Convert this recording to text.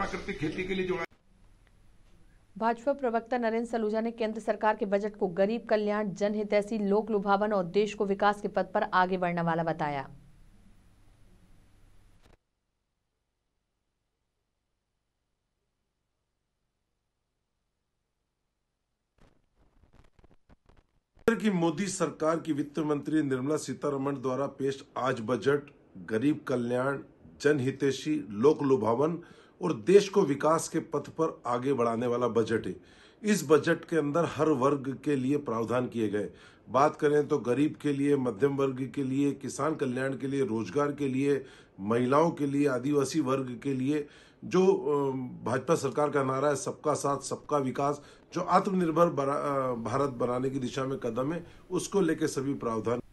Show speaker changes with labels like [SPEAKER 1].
[SPEAKER 1] प्राकृतिक खेती के लिए जोड़ा
[SPEAKER 2] भाजपा प्रवक्ता नरेंद्र सलूजा ने केंद्र सरकार के बजट को गरीब कल्याण जनहितैसी लोक लुभावन और देश को विकास के पद पर आगे बढ़ने वाला
[SPEAKER 3] बताया
[SPEAKER 4] की मोदी सरकार की वित्त मंत्री निर्मला सीतारमण द्वारा पेश आज बजट गरीब कल्याण जनहितैषी लोक लुभावन और देश को विकास के पथ पर आगे बढ़ाने वाला बजट है इस बजट के अंदर हर वर्ग के लिए प्रावधान किए गए बात करें तो गरीब के लिए मध्यम वर्ग के लिए किसान कल्याण के लिए रोजगार के लिए महिलाओं के लिए आदिवासी वर्ग के लिए जो भाजपा सरकार का नारा है सबका साथ सबका विकास जो आत्मनिर्भर भारत बनाने की दिशा में कदम है उसको लेकर सभी प्रावधान